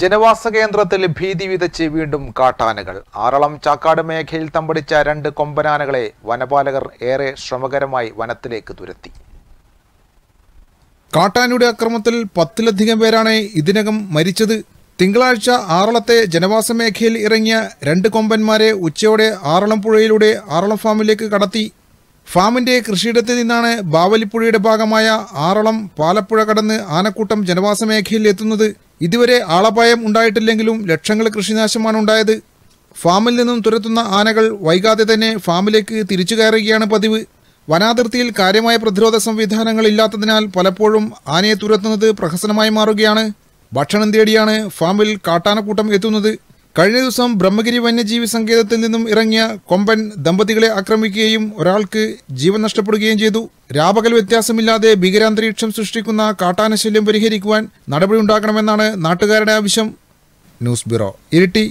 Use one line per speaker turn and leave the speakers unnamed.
ജനവാസ കേന്ദ്രത്തിൽ ഭീതി വിതച്ച് വീണ്ടും കാട്ടാനകൾ ആറളം ചാക്കാട് മേഖലയിൽ തമ്പടിച്ച രണ്ട് കൊമ്പനാനകളെ വനപാലകർ ഏറെ ശ്രമകരമായി വനത്തിലേക്ക് തുരത്തി
കാട്ടാനയുടെ അക്രമത്തിൽ പത്തിലധികം പേരാണ് ഇതിനകം മരിച്ചത് തിങ്കളാഴ്ച ആറളത്തെ ജനവാസ മേഖലയിൽ ഇറങ്ങിയ രണ്ട് കൊമ്പന്മാരെ ഉച്ചയോടെ ആറളം പുഴയിലൂടെ ആറളം ഫാമിലേക്ക് കടത്തി ഫാമിന്റെ കൃഷിയിടത്തിൽ നിന്നാണ് ബാവലിപ്പുഴയുടെ ഭാഗമായ ആറളം പാലപ്പുഴ കടന്ന് ആനക്കൂട്ടം ജനവാസ മേഖലയിൽ എത്തുന്നത് ഇതുവരെ ആളപായം ഉണ്ടായിട്ടില്ലെങ്കിലും ലക്ഷങ്ങൾ കൃഷിനാശമാണ് ഉണ്ടായത് ഫാമിൽ നിന്നും തുരത്തുന്ന ആനകൾ വൈകാതെ തന്നെ ഫാമിലേക്ക് തിരിച്ചു കയറുകയാണ് പതിവ് വനാതിർത്തിയിൽ കാര്യമായ പ്രതിരോധ സംവിധാനങ്ങൾ ഇല്ലാത്തതിനാൽ പലപ്പോഴും ആനയെ തുരത്തുന്നത് പ്രഹസനമായി മാറുകയാണ് ഭക്ഷണം തേടിയാണ് ഫാമിൽ കാട്ടാനക്കൂട്ടം എത്തുന്നത് കഴിഞ്ഞ ദിവസം ബ്രഹ്മഗിരി വന്യജീവി സങ്കേതത്തിൽ നിന്നും ഇറങ്ങിയ കൊമ്പൻ ദമ്പതികളെ ആക്രമിക്കുകയും ഒരാൾക്ക് ജീവൻ നഷ്ടപ്പെടുകയും ചെയ്തു രാപകൽ വ്യത്യാസമില്ലാതെ ഭീകരാന്തരീക്ഷം സൃഷ്ടിക്കുന്ന കാട്ടാനശല്യം പരിഹരിക്കുവാൻ നടപടിയുണ്ടാകണമെന്നാണ് നാട്ടുകാരുടെ ആവശ്യം
ന്യൂസ് ബ്യൂറോ ഇരിട്ടി